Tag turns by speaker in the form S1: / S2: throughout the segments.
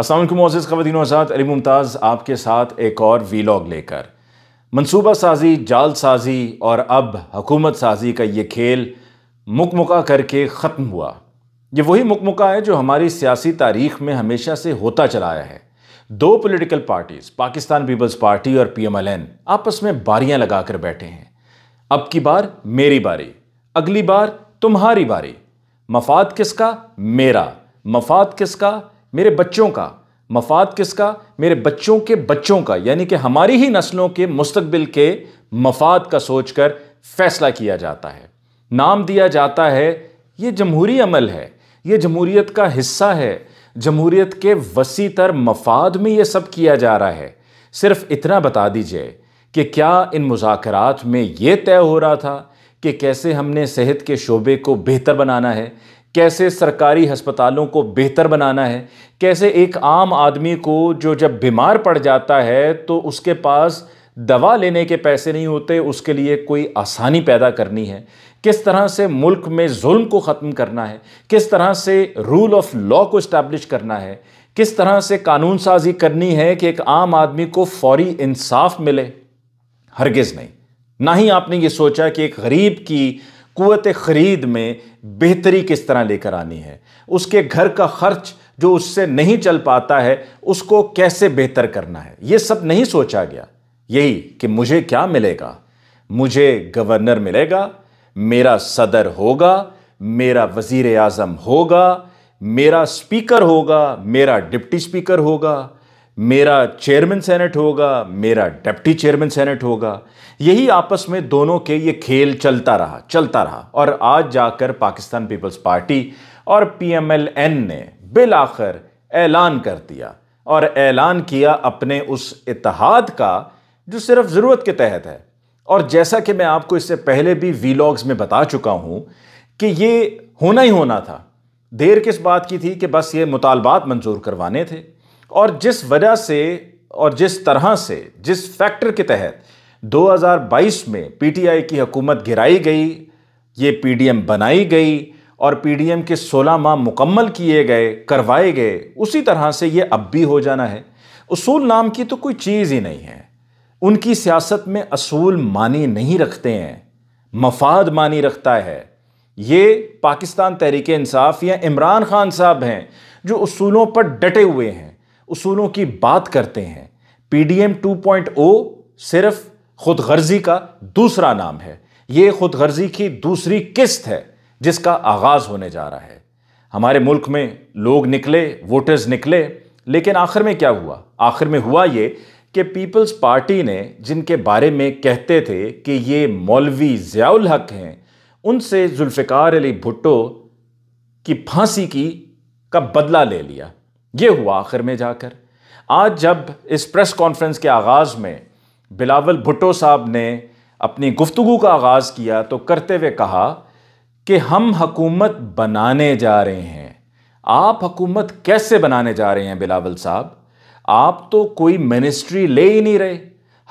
S1: असलम मोज़ ख़वान आज़ाद अली मुमताज़ आपके साथ एक और वीलॉग लेकर मनसूबा साजी जाल साजी और अब हुकूमत साजी का ये खेल मुकमुका करके ख़त्म हुआ ये वही मुकमुका है जो हमारी सियासी तारीख में हमेशा से होता चला आया है दो political parties Pakistan Peoples Party और पी एम एल एन आपस में बारियाँ लगा कर बैठे हैं अब की बार मेरी बारी अगली बार तुम्हारी बारी मफाद किसका मेरा मफाद किसका मेरे बच्चों का मफाद किसका मेरे बच्चों के बच्चों का यानी कि हमारी ही नस्लों के मुस्तबिल के मफाद का सोचकर फैसला किया जाता है नाम दिया जाता है ये जमहूरी अमल है ये जमहूरीत का हिस्सा है जमहूरीत के वसी तर मफाद में ये सब किया जा रहा है सिर्फ इतना बता दीजिए कि क्या इन मुजाकरात में ये तय हो रहा था कि कैसे हमने सेहत के शोबे को बेहतर बनाना है कैसे सरकारी अस्पतालों को बेहतर बनाना है कैसे एक आम आदमी को जो जब बीमार पड़ जाता है तो उसके पास दवा लेने के पैसे नहीं होते उसके लिए कोई आसानी पैदा करनी है किस तरह से मुल्क में जुल्म को ख़त्म करना है किस तरह से रूल ऑफ लॉ को इस्टेब्लिश करना है किस तरह से कानून साजी करनी है कि एक आम आदमी को फौरी इंसाफ मिले हरगिज़ नहीं ना ही आपने ये सोचा कि एक गरीब की कुत ख़रीद में बेहतरी किस तरह लेकर आनी है उसके घर का खर्च जो उससे नहीं चल पाता है उसको कैसे बेहतर करना है ये सब नहीं सोचा गया यही कि मुझे क्या मिलेगा मुझे गवर्नर मिलेगा मेरा सदर होगा मेरा वजीर अज़म होगा मेरा स्पीकर होगा मेरा डिप्टी स्पीकर होगा मेरा चेयरमैन सेनेट होगा मेरा डेप्टी चेयरमैन सेनेट होगा यही आपस में दोनों के ये खेल चलता रहा चलता रहा और आज जाकर पाकिस्तान पीपल्स पार्टी और पीएमएलएन ने बिल आखिर ऐलान कर दिया और ऐलान किया अपने उस इतिहाद का जो सिर्फ ज़रूरत के तहत है और जैसा कि मैं आपको इससे पहले भी वीलॉग्स में बता चुका हूँ कि ये होना ही होना था देर किस बात की थी कि बस ये मुतालबात मंजूर करवाने थे और जिस वजह से और जिस तरह से जिस फैक्टर के तहत 2022 में पीटीआई की हुकूमत गिराई गई ये पीडीएम बनाई गई और पीडीएम के 16 माह मुकम्मल किए गए करवाए गए उसी तरह से ये अब भी हो जाना है उसूल नाम की तो कोई चीज़ ही नहीं है उनकी सियासत में असूल मानी नहीं रखते हैं मफाद मानी रखता है ये पाकिस्तान तहरीक इंसाफ या इमरान खान साहब हैं जो असूलों पर डटे हुए हैं उसूलों की बात करते हैं पीडीएम 2.0 सिर्फ खुद गर्जी का दूसरा नाम है ये खुद गर्जी की दूसरी किस्त है जिसका आगाज होने जा रहा है हमारे मुल्क में लोग निकले वोटर्स निकले लेकिन आखिर में क्या हुआ आखिर में हुआ ये कि पीपल्स पार्टी ने जिनके बारे में कहते थे कि ये मौलवी जयाउल हक हैं उनसे जुल्फ़िकार अली भुट्टो की फांसी की का बदला ले लिया ये हुआ आखिर में जाकर आज जब इस प्रेस कॉन्फ्रेंस के आगाज़ में बिलावल भुट्टो साहब ने अपनी गुफ्तगु का आगाज़ किया तो करते हुए कहा कि हम हकूमत बनाने जा रहे हैं आप हकूमत कैसे बनाने जा रहे हैं बिलावल साहब आप तो कोई मिनिस्ट्री ले ही नहीं रहे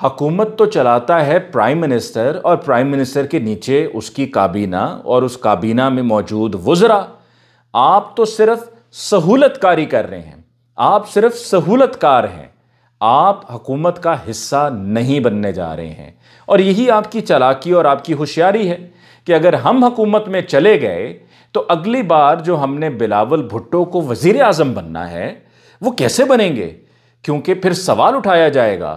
S1: हकूमत तो चलाता है प्राइम मिनिस्टर और प्राइम मिनिस्टर के नीचे उसकी काबीना और उस काबीना में मौजूद वज़रा आप तो सिर्फ सहूलतकारी कर रहे हैं आप सिर्फ कार हैं आप हकूमत का हिस्सा नहीं बनने जा रहे हैं और यही आपकी चलाकी और आपकी होशियारी है कि अगर हम हकूमत में चले गए तो अगली बार जो हमने बिलावल भुट्टो को वजीर अजम बनना है वो कैसे बनेंगे क्योंकि फिर सवाल उठाया जाएगा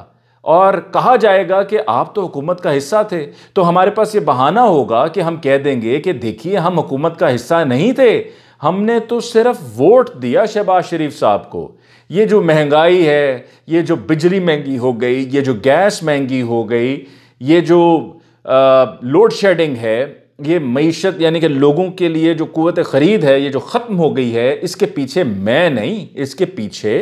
S1: और कहा जाएगा कि आप तो हुकूमत का हिस्सा थे तो हमारे पास ये बहाना होगा कि हम कह देंगे कि देखिए हम हुकूमत का हिस्सा नहीं थे हमने तो सिर्फ वोट दिया शहबाज शरीफ साहब को ये जो महंगाई है ये जो बिजली महंगी हो गई ये जो गैस महंगी हो गई ये जो लोड शेडिंग है ये मीशत यानी कि लोगों के लिए जो कुत ख़रीद है ये जो ख़त्म हो गई है इसके पीछे मैं नहीं इसके पीछे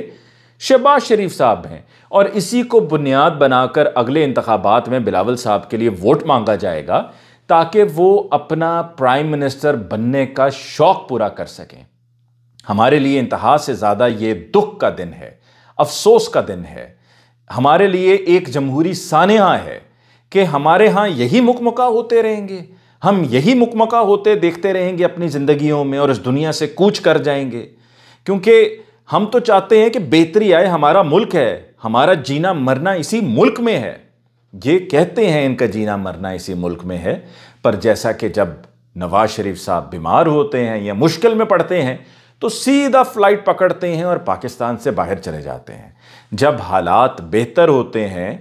S1: शहबाज शरीफ साहब हैं और इसी को बुनियाद बनाकर अगले इंतबात में बिलावल साहब के लिए वोट मांगा जाएगा ताकि वो अपना प्राइम मिनिस्टर बनने का शौक पूरा कर सकें हमारे लिए इंतहा से ज़्यादा ये दुख का दिन है अफसोस का दिन है हमारे लिए एक जमहूरी सानहा है कि हमारे यहाँ यही मुकमका होते रहेंगे हम यही मुकमका होते देखते रहेंगे अपनी ज़िंदगियों में और इस दुनिया से कूच कर जाएंगे क्योंकि हम तो चाहते हैं कि बेहतरी आए हमारा मुल्क है हमारा जीना मरना इसी मुल्क में है ये कहते हैं इनका जीना मरना इसी मुल्क में है पर जैसा कि जब नवाज शरीफ साहब बीमार होते हैं या मुश्किल में पड़ते हैं तो सीधा फ्लाइट पकड़ते हैं और पाकिस्तान से बाहर चले जाते हैं जब हालात बेहतर होते हैं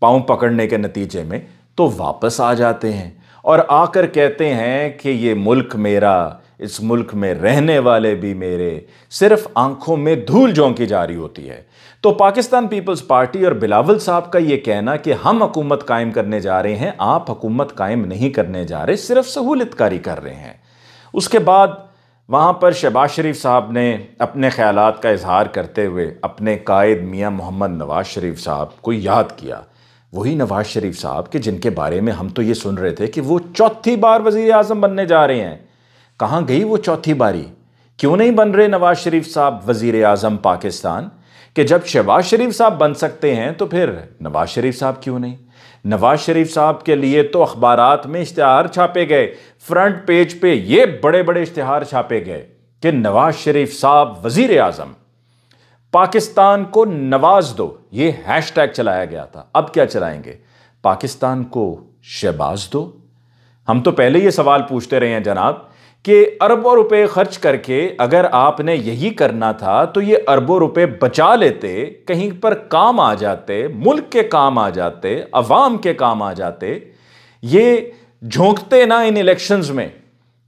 S1: पाँव पकड़ने के नतीजे में तो वापस आ जाते हैं और आकर कहते हैं कि ये मुल्क मेरा इस मुल्क में रहने वाले भी मेरे सिर्फ आंखों में धूल झोंकी जा रही होती है तो पाकिस्तान पीपल्स पार्टी और बिलावल साहब का ये कहना कि हम हकूमत कायम करने जा रहे हैं आप हकूमत कायम नहीं करने जा रहे सिर्फ सहूलतकारी कर रहे हैं उसके बाद वहाँ पर शहबाज शरीफ साहब ने अपने ख्याल का इजहार करते हुए अपने कायद मियाँ मोहम्मद नवाज शरीफ साहब को याद किया वही नवाज शरीफ साहब के जिनके बारे में हम तो ये सुन रहे थे कि वो चौथी बार वज़ी अजम बनने जा रहे हैं कहाँ गई वो चौथी बारी क्यों नहीं बन रहे नवाज शरीफ साहब वजीर आजम पाकिस्तान कि जब शहबाज शरीफ साहब बन सकते हैं तो फिर नवाज शरीफ साहब क्यों नहीं नवाज शरीफ साहब के लिए तो अखबार में इश्तहार छापे गए फ्रंट पेज पे ये बड़े बड़े इश्तहार छापे गए कि नवाज शरीफ साहब वजीर आजम पाकिस्तान को नवाज दो ये हैश चलाया गया था अब क्या चलाएंगे पाकिस्तान को शहबाज दो हम तो पहले ये सवाल पूछते रहे हैं जनाब कि अरबों रुपए खर्च करके अगर आपने यही करना था तो ये अरबों रुपए बचा लेते कहीं पर काम आ जाते मुल्क के काम आ जाते अवाम के काम आ जाते ये झोंकते ना इन इलेक्शंस में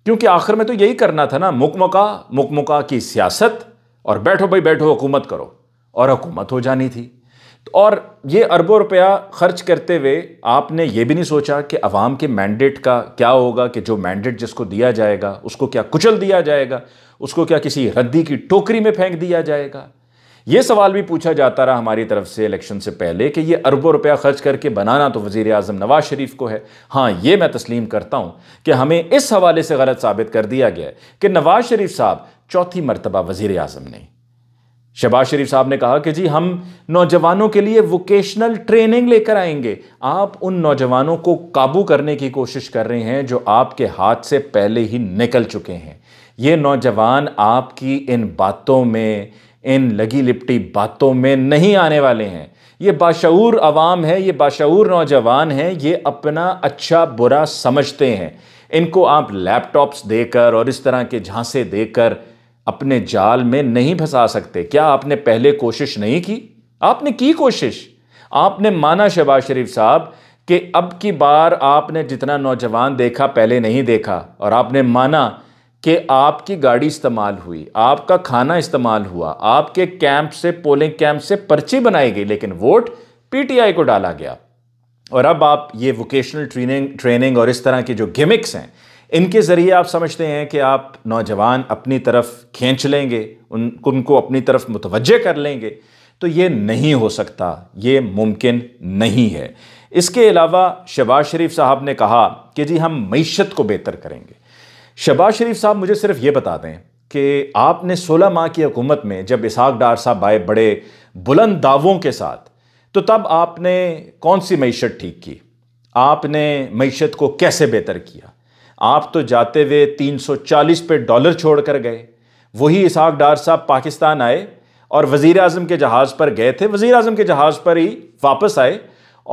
S1: क्योंकि आखिर में तो यही करना था ना मुकमका मुकमका की सियासत और बैठो भाई बैठो हुकूमत करो और हुकूमत हो जानी थी और ये अरबों रुपया खर्च करते हुए आपने ये भी नहीं सोचा कि अवाम के मैंडेट का क्या होगा कि जो मैंडेट जिसको दिया जाएगा उसको क्या कुचल दिया जाएगा उसको क्या किसी रद्दी की टोकरी में फेंक दिया जाएगा ये सवाल भी पूछा जाता रहा हमारी तरफ से इलेक्शन से पहले कि ये अरबों रुपया खर्च करके बनाना तो वज़ी अजम नवाज शरीफ को है हाँ ये मैं तस्लीम करता हूँ कि हमें इस हवाले से गलत साबित कर दिया गया है कि नवाज शरीफ साहब चौथी मरतबा वजीर अजम नहीं शहबाज शरीफ साहब ने कहा कि जी हम नौजवानों के लिए वोकेशनल ट्रेनिंग लेकर आएंगे आप उन नौजवानों को काबू करने की कोशिश कर रहे हैं जो आपके हाथ से पहले ही निकल चुके हैं ये नौजवान आपकी इन बातों में इन लगी लिपटी बातों में नहीं आने वाले हैं ये बाशूर आवाम है ये बाशूर नौजवान हैं ये अपना अच्छा बुरा समझते हैं इनको आप लैपटॉप्स देकर और इस तरह के झांसे देकर अपने जाल में नहीं फंसा सकते क्या आपने पहले कोशिश नहीं की आपने की कोशिश आपने माना शहबाज शरीफ साहब कि अब की बार आपने जितना नौजवान देखा पहले नहीं देखा और आपने माना कि आपकी गाड़ी इस्तेमाल हुई आपका खाना इस्तेमाल हुआ आपके कैंप से पोलिंग कैंप से पर्ची बनाई गई लेकिन वोट पीटीआई को डाला गया और अब आप ये वोकेशनल ट्रेनिंग ट्रेनिंग और इस तरह की जो गिमिक्स हैं इनके ज़रिए आप समझते हैं कि आप नौजवान अपनी तरफ खींच लेंगे उन उनको अपनी तरफ मुतवजह कर लेंगे तो ये नहीं हो सकता ये मुमकिन नहीं है इसके अलावा शबाज शरीफ साहब ने कहा कि जी हम मीशत को बेहतर करेंगे शबाज शरीफ साहब मुझे सिर्फ ये बता दें कि आपने 16 माह की हुकूमत में जब इसाक डार साहब आए बड़े बुलंद दावों के साथ तो तब आपने कौन सी मीशत ठीक की आपने मीशत को कैसे बेहतर किया आप तो जाते हुए 340 पे डॉलर छोड़ कर गए वही इसहाक डार साहब पाकिस्तान आए और वज़ी अजम के जहाज़ पर गए थे वज़ी अजम के जहाज़ पर ही वापस आए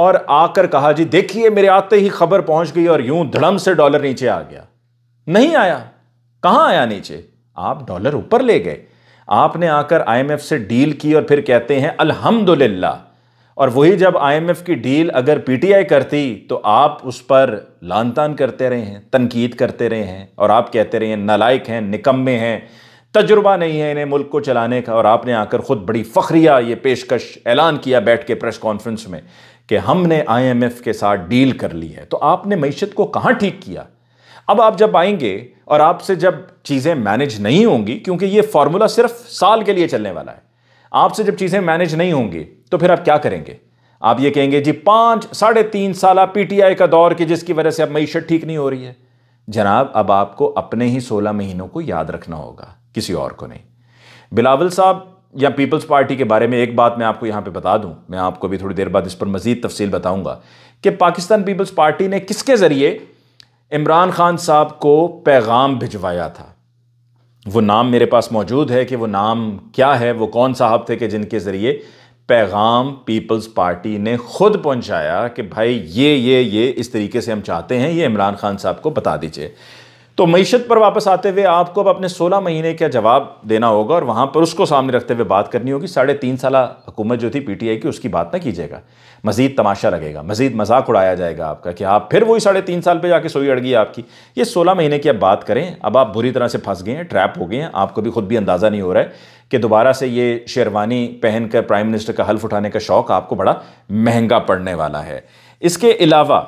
S1: और आकर कहा जी देखिए मेरे आते ही खबर पहुंच गई और यूं धड़म से डॉलर नीचे आ गया नहीं आया कहाँ आया नीचे आप डॉलर ऊपर ले गए आपने आकर आईएमएफ से डील की और फिर कहते हैं अल्हम्दुलिल्लाह और वही जब आईएमएफ की डील अगर पीटीआई करती तो आप उस पर लानतान करते रहे हैं तनकीद करते रहे हैं और आप कहते रहे हैं नलायक हैं निकम्मे हैं तजुर्बा नहीं है इन्हें मुल्क को चलाने का और आपने आकर ख़ुद बड़ी फख्रिया ये पेशकश ऐलान किया बैठ के प्रेस कॉन्फ्रेंस में कि हमने आईएमएफ के साथ डील कर ली है तो आपने मीशत को कहाँ ठीक किया अब आप जब आएंगे और आपसे जब चीज़ें मैनेज नहीं होंगी क्योंकि ये फार्मूला सिर्फ साल के लिए चलने वाला है आपसे जब चीज़ें मैनेज नहीं होंगी तो फिर आप क्या करेंगे आप ये कहेंगे जी पांच साढ़े तीन साल पीटीआई का दौर की जिसकी वजह से अब मीशत ठीक नहीं हो रही है जनाब अब आपको अपने ही सोलह महीनों को याद रखना होगा किसी और को नहीं बिलावल साहब या पीपल्स पार्टी के बारे में एक बात मैं आपको यहां पे बता दूं मैं आपको भी थोड़ी देर बाद इस पर मजीद तफसील बताऊंगा कि पाकिस्तान पीपल्स पार्टी ने किसके ज़रिए इमरान खान साहब को पैगाम भिजवाया था वो नाम मेरे पास मौजूद है कि वो नाम क्या है वो कौन साहब थे कि जिनके ज़रिए पैगाम पीपल्स पार्टी ने खुद पहुंचाया कि भाई ये ये ये इस तरीके से हम चाहते हैं ये इमरान खान साहब को बता दीजिए तो मीशत पर वापस आते हुए आपको अब अपने 16 महीने का जवाब देना होगा और वहाँ पर उसको सामने रखते हुए बात करनी होगी साढ़े तीन साल हुकूमत जो थी पीटीआई की उसकी बात ना कीजिएगा मजीद तमाशा लगेगा मजीद मजाक उड़ाया जाएगा आपका कि आप फिर वही साढ़े तीन साल पर जाके सोई अड़ गई आपकी ये सोलह महीने की अब बात करें अब आप बुरी तरह से फंस गए हैं ट्रैप हो गए हैं आपको भी खुद भी अंदाज़ा नहीं हो रहा है कि दोबारा से ये शेरवानी पहनकर प्राइम मिनिस्टर का हल्फ उठाने का शौक आपको बड़ा महंगा पड़ने वाला है इसके अलावा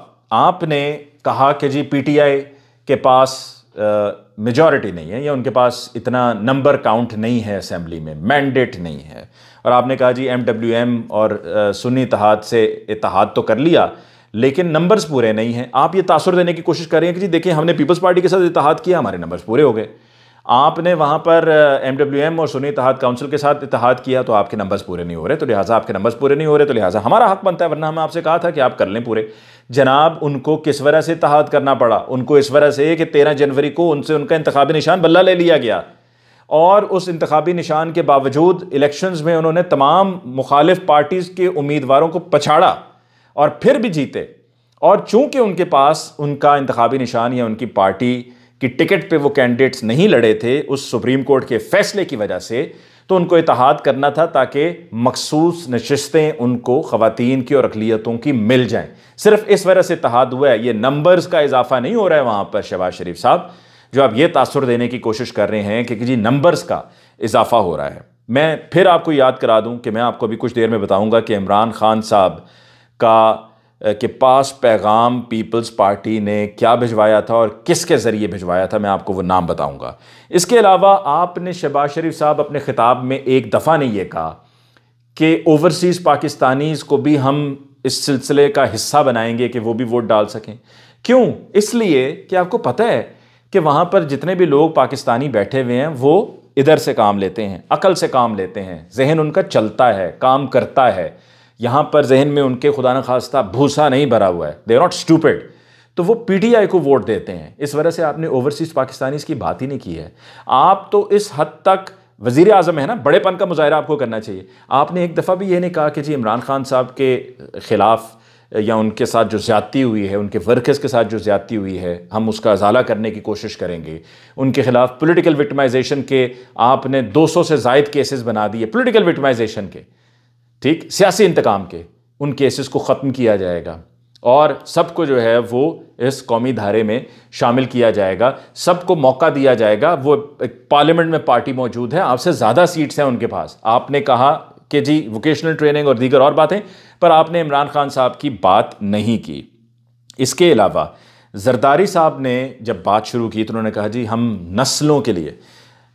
S1: आपने कहा कि जी आई के पास मेजॉरिटी नहीं है या उनके पास इतना नंबर काउंट नहीं है असेंबली में मैंडेट नहीं है और आपने कहा जी एम डब्ल्यू एम और uh, सुन्नी इतिहाद से इतिहाद तो कर लिया लेकिन नंबर्स पूरे नहीं हैं आप ये तासर देने की कोशिश कर रहे हैं कि जी देखिए हमने पीपल्स पार्टी के साथ इतिहाद किया हमारे नंबर्स पूरे हो गए आपने वहाँ पर एम डब्ल्यू एम और सुनी इतिहाद काउंसिल के साथ इतिहाद किया तो आपके नंबर्स पूरे नहीं हो रहे तो लिहाजा आपके नंबर्स पूरे नहीं हो रहे तो लिहाजा हमारा हक बनता है वरना हमें आपसे कहा था कि आप कर लें पूरे जनाब उनको किस वजह से तहाद करना पड़ा उनको इस वजह से कि तेरह जनवरी को उनसे उनका इंतबी निशान बल्ला ले लिया गया और उस इंतबी निशान के बावजूद इलेक्शंस में उन्होंने तमाम मुखालिफ पार्टीज़ के उम्मीदवारों को पछाड़ा और फिर भी जीते और चूंकि उनके पास उनका इंतबी निशान या उनकी पार्टी की टिकट पे वो कैंडिडेट्स नहीं लड़े थे उस सुप्रीम कोर्ट के फैसले की वजह से तो उनको इतिहाद करना था ताकि मखसूस नशस्तें उनको ख़वान की और अकलीतों की मिल जाएँ सिर्फ इस वजह से इतिहाद हुआ है ये नंबर्स का इजाफा नहीं हो रहा है वहाँ पर शहबाज शरीफ साहब जो आप ये तासर देने की कोशिश कर रहे हैं कि जी नंबर्स का इजाफा हो रहा है मैं फिर आपको याद करा दूँ कि मैं आपको अभी कुछ देर में बताऊँगा कि इमरान खान साहब का के पास पैगाम पीपल्स पार्टी ने क्या भिजवाया था और किसके ज़रिए भिजवाया था मैं आपको वो नाम बताऊंगा इसके अलावा आपने शहबाज शरीफ साहब अपने ख़िताब में एक दफ़ा ने यह कहा कि ओवरसीज़ पाकिस्तानीज़ को भी हम इस सिलसिले का हिस्सा बनाएंगे कि वो भी वोट डाल सकें क्यों इसलिए कि आपको पता है कि वहाँ पर जितने भी लोग पाकिस्तानी बैठे हुए हैं वो इधर से काम लेते हैं अकल से काम लेते हैं जहन उनका चलता है काम करता है यहाँ पर जहन में उनके खुदा न खास्ता भूसा नहीं भरा हुआ है दे नॉट स्टूपेड तो वो पीटीआई को वोट देते हैं इस वजह से आपने ओवरसीज़ पाकिस्तानी की बात ही नहीं की है आप तो इस हद तक वजीर अजम है ना बड़ेपन का मुजाहरा आपको करना चाहिए आपने एक दफ़ा भी ये नहीं कहा कि जी इमरान खान साहब के ख़िलाफ़ या उनके साथ जो ज़्यादती हुई है उनके वर्कर्स के साथ जो ज़्यादती हुई है हम उसका अजाला करने की कोशिश करेंगे उनके ख़िलाफ़ पोलिटिकल विक्टमाइजेशन के आपने 200 से जायद केसेस बना दिए पोलिटिकल विक्टमाइजेशन के ठीक सियासी इंतकाम के उन केसेस को ख़त्म किया जाएगा और सबको जो है वो इस कौमी धारे में शामिल किया जाएगा सबको मौका दिया जाएगा वो पार्लियामेंट में पार्टी मौजूद है आपसे ज़्यादा सीट्स हैं उनके पास आपने कहा कि जी वोकेशनल ट्रेनिंग और दीगर और बातें पर आपने इमरान खान साहब की बात नहीं की इसके अलावा जरदारी साहब ने जब बात शुरू की तो उन्होंने कहा जी हम नस्लों के लिए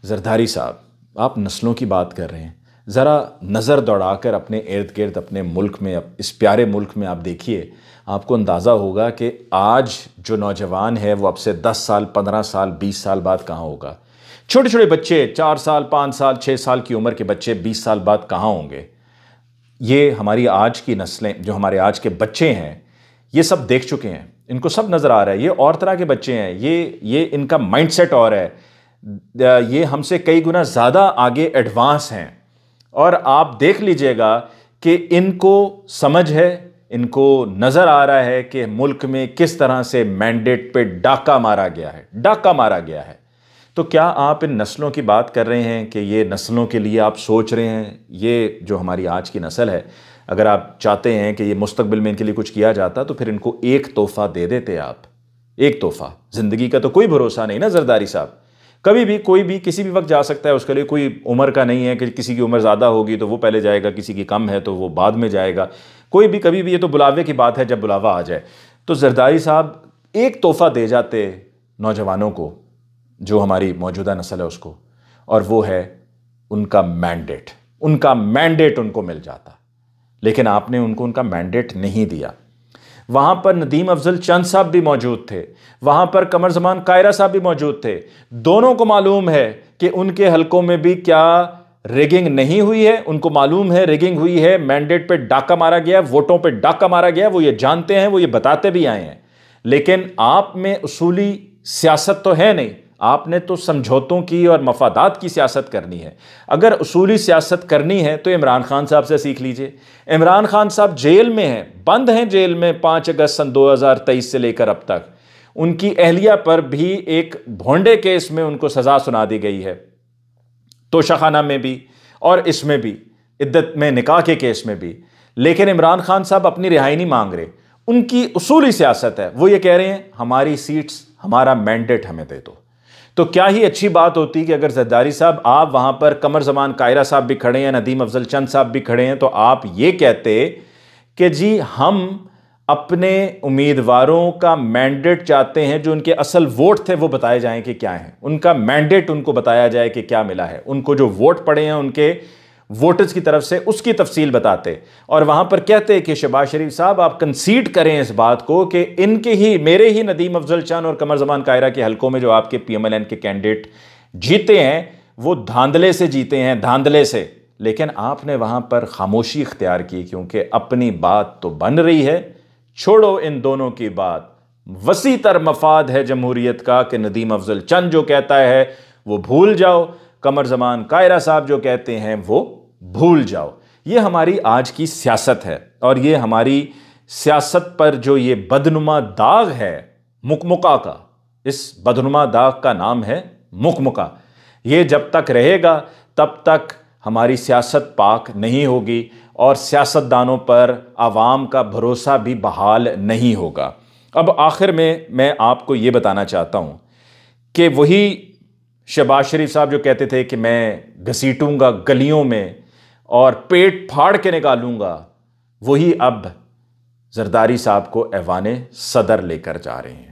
S1: जरदारी साहब आप नस्लों की बात कर रहे हैं ज़रा नज़र दौड़ा कर अपने इर्द गिर्द अपने मुल्क में इस प्यारे मुल्क में आप देखिए आपको अंदाज़ा होगा कि आज जो नौजवान है वो अब से दस साल पंद्रह साल बीस साल बाद कहाँ होगा छोटे छोटे बच्चे चार साल पाँच साल छः साल की उम्र के बच्चे बीस साल बाद कहाँ होंगे ये हमारी आज की नस्लें जो हमारे आज के बच्चे हैं ये सब देख चुके हैं इनको सब नज़र आ रहा है ये और तरह के बच्चे हैं ये ये इनका माइंड और है ये हमसे कई गुना ज़्यादा आगे एडवांस हैं और आप देख लीजिएगा कि इनको समझ है इनको नज़र आ रहा है कि मुल्क में किस तरह से मैंडेट पे डाका मारा गया है डाका मारा गया है तो क्या आप इन नस्लों की बात कर रहे हैं कि ये नस्लों के लिए आप सोच रहे हैं ये जो हमारी आज की नस्ल है अगर आप चाहते हैं कि ये मुस्तबिल में इनके लिए कुछ किया जाता तो फिर इनको एक तोहफ़ा दे देते आप एक तोहफ़ा ज़िंदगी का तो कोई भरोसा नहीं ना जरदारी साहब कभी भी कोई भी किसी भी वक्त जा सकता है उसके लिए कोई उम्र का नहीं है कि किसी की उम्र ज़्यादा होगी तो वो पहले जाएगा किसी की कम है तो वो बाद में जाएगा कोई भी कभी भी ये तो बुलावे की बात है जब बुलावा आ जाए तो जरदारी साहब एक तोहफ़ा दे जाते नौजवानों को जो हमारी मौजूदा नस्ल है उसको और वो है उनका मैंडेट उनका मैंडेट उनको मिल जाता लेकिन आपने उनको उनका मैंडेट नहीं दिया वहाँ पर नदीम अफजल चंद साहब भी मौजूद थे वहाँ पर कमर जमान कायरा साहब भी मौजूद थे दोनों को मालूम है कि उनके हलकों में भी क्या रेगिंग नहीं हुई है उनको मालूम है रेगिंग हुई है मैंडेट पे डाका मारा गया वोटों पे डाका मारा गया वो ये जानते हैं वो ये बताते भी आए हैं लेकिन आप में उसूली सियासत तो है नहीं आपने तो समझौतों की और मफादात की सियासत करनी है अगर असूली सियासत करनी है तो इमरान खान साहब से सीख लीजिए इमरान खान साहब जेल में हैं बंद हैं जेल में पाँच अगस्त सन 2023 से लेकर अब तक उनकी एहलिया पर भी एक भोंडे केस में उनको सज़ा सुना दी गई है तोशाखाना में भी और इसमें भी इद्दत में निकाह के केस में भी लेकिन इमरान खान साहब अपनी रिहाई नहीं मांग रहे उनकी उसूली सियासत है वो ये कह रहे हैं हमारी सीट्स हमारा मैंडेट हमें दे दो तो क्या ही अच्छी बात होती कि अगर जद्दारी साहब आप वहां पर कमर जमान कायरा साहब भी खड़े हैं नदीम अफजल चंद साहब भी खड़े हैं तो आप ये कहते कि जी हम अपने उम्मीदवारों का मैंडेट चाहते हैं जो उनके असल वोट थे वो बताए जाएं कि क्या हैं उनका मैंडेट उनको बताया जाए कि क्या मिला है उनको जो वोट पड़े हैं उनके वोटर्स की तरफ से उसकी तफसील बताते और वहां पर कहते कि शहबाज शरीफ साहब आप कंसीड करें इस बात को कि इनके ही मेरे ही नदीम अफजल चंद और कमर जमान कायरा के हलकों में जो आपके पी एम एल एन के कैंडिडेट जीते हैं वो धांधले से जीते हैं धांधले से लेकिन आपने वहां पर खामोशी इख्तियार की क्योंकि अपनी बात तो बन रही है छोड़ो इन दोनों की बात वसी तर मफाद है जमहूरीत का कि नदीम अफजल चंद जो कहता है वो भूल जाओ कमर जमान कायरा साहब जो कहते हैं वो भूल जाओ ये हमारी आज की सियासत है और ये हमारी सियासत पर जो ये बदनुमा दाग है मुकमुका का इस बदनुमा दाग का नाम है मुकमुका ये जब तक रहेगा तब तक हमारी सियासत पाक नहीं होगी और सियासतदानों पर आवाम का भरोसा भी बहाल नहीं होगा अब आखिर में मैं आपको ये बताना चाहता हूँ कि वही शहबाज शरीफ साहब जो कहते थे कि मैं घसीटूंगा गलियों में और पेट फाड़ के निकालूंगा वही अब जरदारी साहब को ऐवान सदर लेकर जा रहे हैं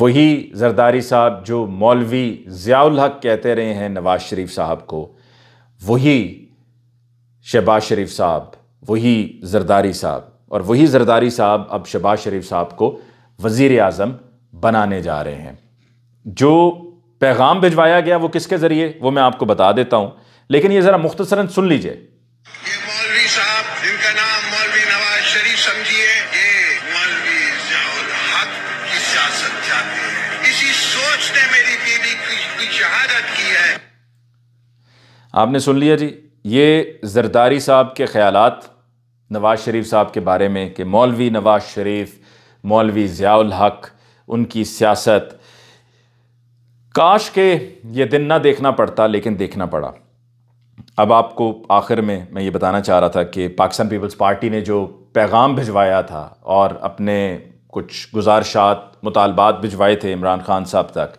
S1: वही जरदारी साहब जो मौलवी ज़ियाउल हक कहते रहे हैं नवाज शरीफ साहब को वही शहबाज शरीफ साहब वही जरदारी साहब और वही जरदारी साहब अब शहबाज शरीफ साहब को वज़ी अजम बनाने जा रहे हैं जो पैगाम भिजवाया गया वो किसके ज़रिए वो मैं आपको बता देता हूँ लेकिन ये जरा मुख्तसरन सुन लीजिए आपने सुन लिया जी ये जरदारी साहब के ख्यालात नवाज शरीफ साहब के बारे में कि मौलवी नवाज शरीफ मौलवी ज़ियाउल हक उनकी सियासत काश के ये दिन ना देखना पड़ता लेकिन देखना पड़ा अब आपको आखिर में मैं ये बताना चाह रहा था कि पाकिस्तान पीपल्स पार्टी ने जो पैगाम भिजवाया था और अपने कुछ गुजारशात मुतालबात भिजवाए थे इमरान खान साहब तक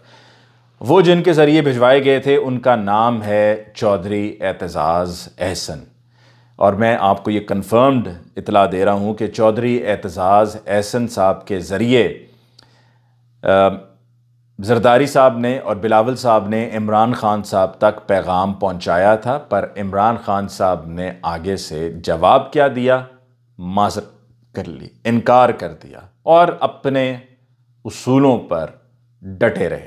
S1: वो जिनके ज़रिए भिजवाए गए थे उनका नाम है चौधरी एतजाज़ एहसन और मैं आपको ये कन्फर्म्ड इतला दे रहा हूँ कि चौधरी एतजाज़ एहसन साहब के ज़रिए जरदारी साहब ने और बिलावल साहब ने इमरान खान साहब तक पैगाम पहुंचाया था पर इमरान खान साहब ने आगे से जवाब क्या दिया माजर कर ली इनकार कर दिया और अपने उसूलों पर डटे रहे